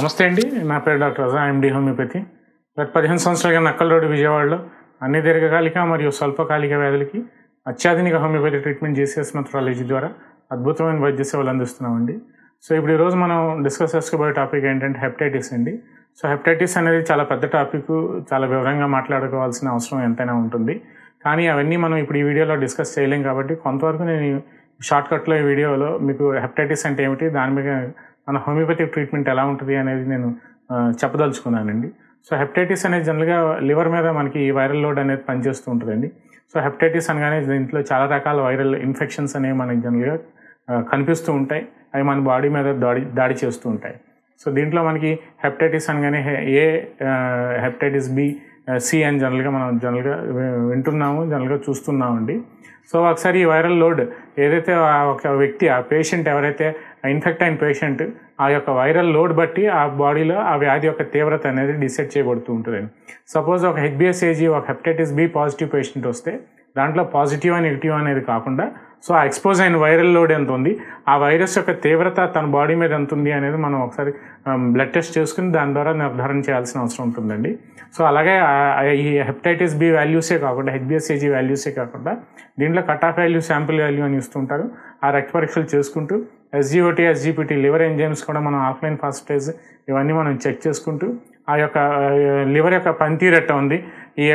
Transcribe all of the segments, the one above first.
నమస్తే అండి నా పేరు డాక్టర్ రజా ఎండి హోమియోపతి గత పదిహేను సంవత్సరాలుగా నక్కల్ రోడ్డు విజయవాడలో అన్ని దీర్ఘకాలిక మరియు స్వల్పకాలిక వ్యాధులకి అత్యాధునిక హోమియోపతి ట్రీట్మెంట్ చేసేసిన మెథడాలజీ ద్వారా అద్భుతమైన వైద్య సేవలు అందిస్తున్నామండి సో ఇప్పుడు ఈరోజు మనం డిస్కస్ చేసుకోబోయే టాపిక్ ఏంటంటే హెప్టైటిస్ అండి సో హెప్టైటిస్ అనేది చాలా పెద్ద టాపిక్ చాలా వివరంగా మాట్లాడుకోవాల్సిన అవసరం ఎంతైనా ఉంటుంది కానీ అవన్నీ మనం ఇప్పుడు ఈ వీడియోలో డిస్కస్ చేయలేం కాబట్టి కొంతవరకు నేను షార్ట్కట్లో ఈ వీడియోలో మీకు హెప్టైటిస్ అంటే ఏమిటి దాని మీద మన హోమియోపతిక్ ట్రీట్మెంట్ ఎలా ఉంటుంది అనేది నేను చెప్పదలుచుకున్నానండి సో హెప్టైటిస్ అనేది జనరల్గా లివర్ మీద మనకి ఈ వైరల్ లోడ్ అనేది పనిచేస్తూ ఉంటుందండి సో హెప్టైటిస్ అనగానే దీంట్లో చాలా రకాల వైరల్ ఇన్ఫెక్షన్స్ అనేవి మనకి జనరల్గా కనిపిస్తూ ఉంటాయి అవి మన బాడీ మీద దాడి దాడి చేస్తూ ఉంటాయి సో దీంట్లో మనకి హెప్టైటిస్ అనగానే ఏ హెప్టైటిస్ బి సి అని జనరల్గా మనం జనరల్గా వింటున్నాము జనరల్గా చూస్తున్నామండి సో ఒకసారి ఈ వైరల్ లోడ్ ఏదైతే ఒక వ్యక్తి ఆ పేషెంట్ ఎవరైతే ఇన్ఫెక్ట్ అయిన పేషెంట్ ఆ యొక్క వైరల్ లోడ్ బట్టి ఆ బాడీలో ఆ వ్యాధి యొక్క తీవ్రత అనేది డిసైడ్ చేయబడుతూ ఉంటుంది సపోజ్ ఒక హెచ్బిఎస్ఏజీ ఒక హెప్టైటిస్ బి పాజిటివ్ పేషెంట్ వస్తే దాంట్లో పాజిటివ్ అని నెగిటివ్ అనేది కాకుండా సో ఆ ఎక్స్పోజ్ అయిన వైరల్ లోడ్ ఎంత ఉంది ఆ వైరస్ యొక్క తీవ్రత తన బాడీ మీద ఎంత ఉంది అనేది మనం ఒకసారి బ్లడ్ um, టెస్ట్ చేసుకుని దాని ద్వారా నిర్ధారణ చేయాల్సిన అవసరం ఉంటుందండి సో అలాగే ఈ హెప్టైటిస్ బి వాల్యూసే కాకుండా హెచ్బిఎస్ఏజి వాల్యూసే కాకుండా దీంట్లో cut off value sample value అని ఇస్తుంటారు ఆ రక్త పరీక్షలు చేసుకుంటూ ఎస్జిఓటీ ఎస్జిపిటీ లివర్ ఎంజైమ్స్ కూడా మనం ఆఫ్లైన్ ఫాస్టేజ్ ఇవన్నీ మనం చెక్ చేసుకుంటూ ఆ యొక్క లివర్ యొక్క పనితీరు ఉంది ఈ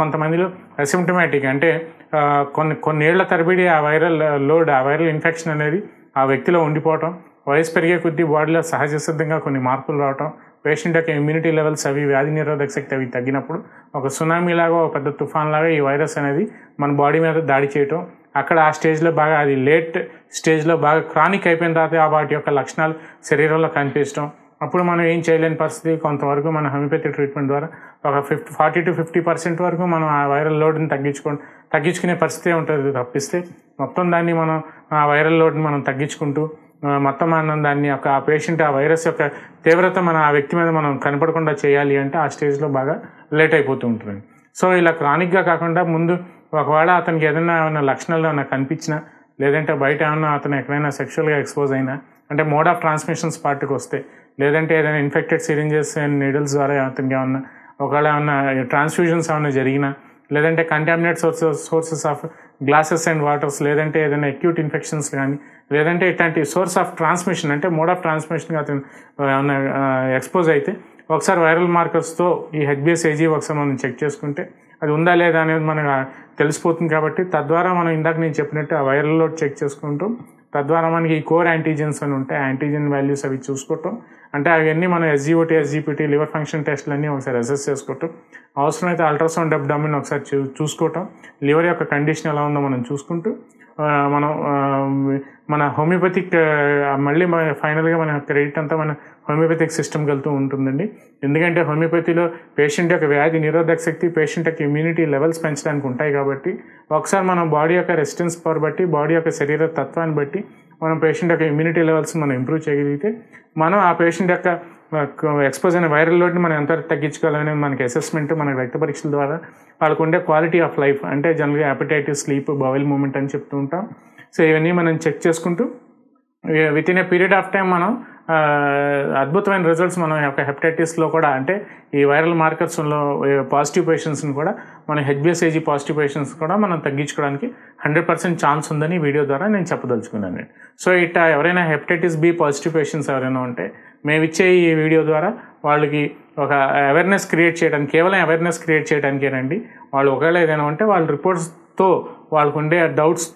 కొంతమందిలో అసిమ్టమాటిక్ అంటే కొన్ని కొన్నేళ్ల తరబడి ఆ వైరల్ లోడ్ ఆ వైరల్ ఇన్ఫెక్షన్ అనేది ఆ వ్యక్తిలో ఉండిపోవటం వయసు పెరిగే కొద్దీ బాడీలో సహజ సిద్ధంగా కొన్ని మార్పులు రావటం పేషెంట్ యొక్క ఇమ్యూనిటీ లెవెల్స్ అవి వ్యాధి నిరోధక శక్తి అవి తగ్గినప్పుడు ఒక సునామీ లాగా ఒక పెద్ద తుఫాన్ లాగా ఈ వైరస్ అనేది మన బాడీ మీద దాడి చేయటం అక్కడ ఆ స్టేజ్లో బాగా అది లేట్ స్టేజ్లో బాగా క్రానిక్ అయిపోయిన తర్వాత వాటి యొక్క లక్షణాలు శరీరంలో కనిపించడం అప్పుడు మనం ఏం చేయలేని పరిస్థితి కొంతవరకు మన హోమియోపతి ట్రీట్మెంట్ ద్వారా ఒక fifty forty to fifty percent వరకు మనం ఆ వైరల్ లోడ్ని తగ్గించుకోండి తగ్గించుకునే పరిస్థితి ఉంటుంది తప్పిస్తే మొత్తం దాన్ని మనం ఆ వైరల్ లోడ్ని మనం తగ్గించుకుంటూ మొత్తం మనం దాన్ని ఒక ఆ పేషెంట్ ఆ వైరస్ యొక్క తీవ్రత మన ఆ వ్యక్తి మీద మనం కనపడకుండా చేయాలి అంటే ఆ స్టేజ్లో బాగా లేట్ అయిపోతూ ఉంటుంది సో ఇలా క్రానిక్గా కాకుండా ముందు ఒకవేళ అతనికి ఏదైనా ఏమైనా లక్షణాలు ఏమైనా కనిపించినా లేదంటే బయట ఏమైనా అతను ఎక్కడైనా సెక్షువల్గా ఎక్స్పోజ్ అయినా అంటే మోడ్ ఆఫ్ ట్రాన్స్మిషన్స్ పార్టీకి వస్తే లేదంటే ఏదైనా ఇన్ఫెక్టెడ్ సిరింజెస్ అండ్ నీడిల్స్ ద్వారా అతనికి ఏమన్నా ఒకవేళ ఏమన్నా ట్రాన్స్ఫ్యూజన్స్ ఏమైనా జరిగినా లేదంటే contaminate sources sources of glasses and waters లేదంటే ఏదైనా అక్యూట్ ఇన్ఫెక్షన్స్ కానీ లేదంటే ఇట్లాంటి సోర్స్ ఆఫ్ ట్రాన్స్మిషన్ అంటే మోడ్ ఆఫ్ ట్రాన్స్మిషన్గా అతను ఏమైనా ఎక్స్పోజ్ అయితే ఒకసారి వైరల్ మార్కర్స్తో ఈ హెచ్బిఎస్ ఏజీ ఒకసారి మనం చెక్ చేసుకుంటే అది ఉందా లేదా అనేది మనకు తెలిసిపోతుంది కాబట్టి తద్వారా మనం ఇందాక నేను చెప్పినట్టు ఆ వైరల్ చెక్ చేసుకుంటూ తద్వారా మనకి ఈ కోర్ యాంటీజెన్స్ అని ఉంటాయి యాంటీజెన్ వాల్యూస్ అవి చూసుకోవటం అంటే అవన్నీ మనం ఎస్జీఓటీ ఎస్జీపీటీ లివర్ ఫంక్షన్ అన్నీ ఒకసారి అసెస్ చేసుకోవటం అవసరమైతే అల్ట్రాసౌండ్ అబ్డామిన్ ఒకసారి చూ చూసుకోవటం లివర్ యొక్క కండిషన్ ఎలా ఉందో మనం చూసుకుంటూ మనం మన హోమియోపతిక్ మళ్ళీ ఫైనల్గా మన క్రెడిట్ అంతా మన హోమియోపతిక్ సిస్టమ్కి వెళ్తూ ఉంటుందండి ఎందుకంటే హోమియోపతిలో పేషెంట్ యొక్క వ్యాధి నిరోధక శక్తి పేషెంట్ యొక్క ఇమ్యూనిటీ లెవెల్స్ పెంచడానికి ఉంటాయి కాబట్టి ఒకసారి మనం బాడీ యొక్క రెసిస్టెన్స్ పవర్ బట్టి బాడీ యొక్క శరీర తత్వాన్ని బట్టి మనం పేషెంట్ యొక్క ఇమ్యూనిటీ లెవెల్స్ మనం ఇంప్రూవ్ చేయగలిగితే మనం ఆ పేషెంట్ యొక్క ఎక్స్పోజ్ అయిన వైరల్ లోడ్ని మనం ఎంత తగ్గించుకోవాలనే మనకి అసెస్మెంట్ మన రక్త పరీక్షల ద్వారా వాళ్ళకు ఉండే క్వాలిటీ ఆఫ్ లైఫ్ అంటే జనరల్గా అపిటైట్ స్లీప్ బవెల్ మూమెంట్ అని చెప్తూ ఉంటాం సో ఇవన్నీ మనం చెక్ చేసుకుంటూ with in a period of time మనం అద్భుతమైన రిజల్ట్స్ మనం యొక్క హెపటైటిస్లో కూడా అంటే ఈ వైరల్ మార్కర్స్లో పాజిటివ్ పేషెంట్స్ని కూడా మనం హెచ్బిఎస్ఏజీ పాజిటివ్ పేషెంట్స్ కూడా మనం తగ్గించుకోవడానికి హండ్రెడ్ పర్సెంట్ ఛాన్స్ ఉందని వీడియో ద్వారా నేను చెప్పదలుచుకున్నాను సో ఇట్ ఎవరైనా హెపటైటిస్ బి పాజిటివ్ పేషెంట్స్ ఎవరైనా ఉంటే మేము ఇచ్చే ఈ వీడియో ద్వారా వాళ్ళకి ఒక అవేర్నెస్ క్రియేట్ చేయడానికి కేవలం అవేర్నెస్ క్రియేట్ చేయడానికేనండి వాళ్ళు ఒకవేళ ఏదైనా ఉంటే వాళ్ళ రిపోర్ట్స్తో వాళ్ళకు ఉండే డౌట్స్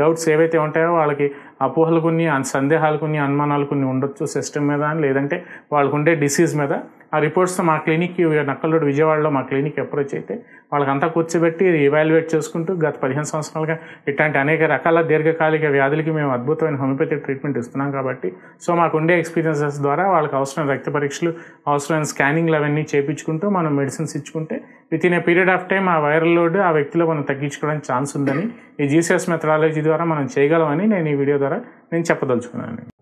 డౌట్స్ ఏవైతే ఉంటాయో వాళ్ళకి అపోహలు కొన్ని సందేహాలు కొన్ని అనుమానాలు కొన్ని ఉండొచ్చు సిస్టమ్ మీద లేదంటే వాళ్ళకుండే డిసీజ్ మీద ఆ రిపోర్ట్స్తో మా క్లినిక్ నక్కలరోడ్ విజయవాడలో మా క్లినిక్ అప్రోచ్ అయితే వాళ్ళకంతా కూర్చోబెట్టి ఇవాల్యుయేట్ చేసుకుంటూ గత పదిహేను సంవత్సరాలుగా ఇట్లాంటి అనేక రకాల దీర్ఘకాలిక వ్యాధులకి మేము అద్భుతమైన హోమియోపతి ట్రీట్మెంట్ ఇస్తున్నాం కాబట్టి సో మాకుండే ఎక్స్పీరియన్సెస్ ద్వారా వాళ్ళకి అవసరమైన రక్త పరీక్షలు అవసరమైన స్కానింగ్లు అవన్నీ చేయించుకుంటూ మనం మెడిసిన్స్ ఇచ్చుకుంటే with in a period of time ఆ వైరల్ లోడ్ ఆ వ్యక్తిలో మనం తగ్గించుకోవడానికి ఛాన్స్ ఉందని ఈ జీసీఎస్ మెథడాలజీ ద్వారా మనం చేయగలమని నేను ఈ వీడియో ద్వారా నేను చెప్పదలుచుకున్నాను